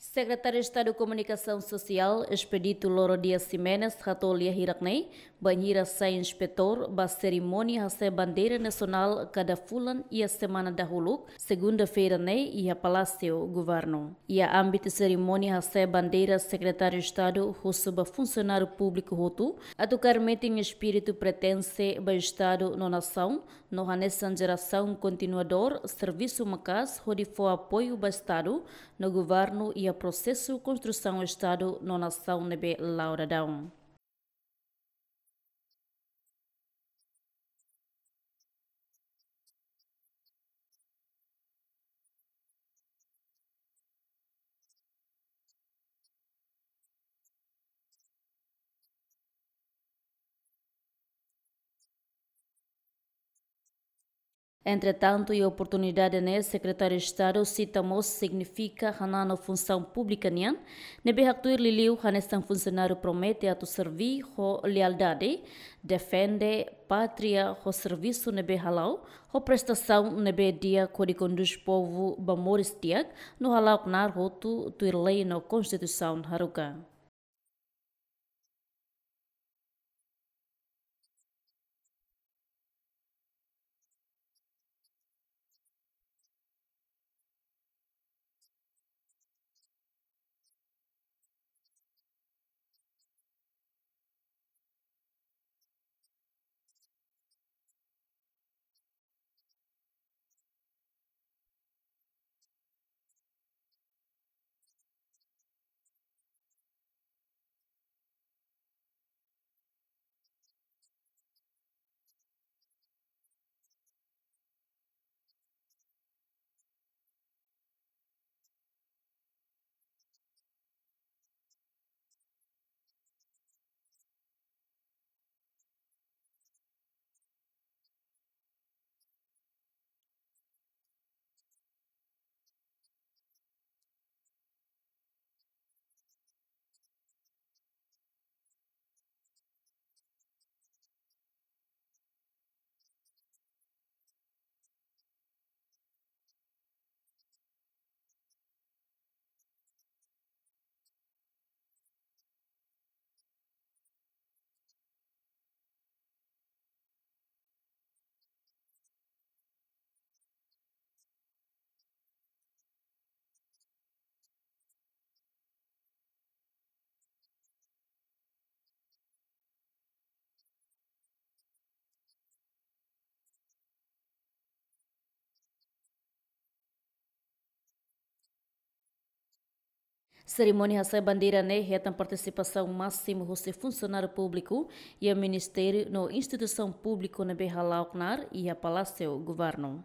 secretário de Estado de Comunicação Social, Expedito Loro Dias Simenes, Ratolia Hiraknei, banheira sem inspetor, ba cerimônia a bandeira nacional cada fulan e a semana da Huluk, segunda-feira nei e a Palácio Governo. E a âmbito cerimônia a bandeira, Secretário de Estado, Rousseba funcionário público Rotu, a tocar em espírito pretense ba Estado no nação, no Hanessan geração continuador, serviço macas, rodifo apoio ba Estado, no governo e a processo construção Estado na nação nebe lauradão. Entretanto, e a oportunidade né, secretário de Estado cita moço significa hanano função pública nian, nebe haktuir liliu hanestan funcionário promete a tu servir ho lealdade, defende pátria ho serviço nebe halau, ho prestação nebe dia kodi conduz povo bamoris tiag, no halau knar ho tu irlei lei no constituição haruka. Cerimônia a bandeira reta a participação máxima do funcionário público e o Ministério no instituição público na Berra e a Palácio Governo.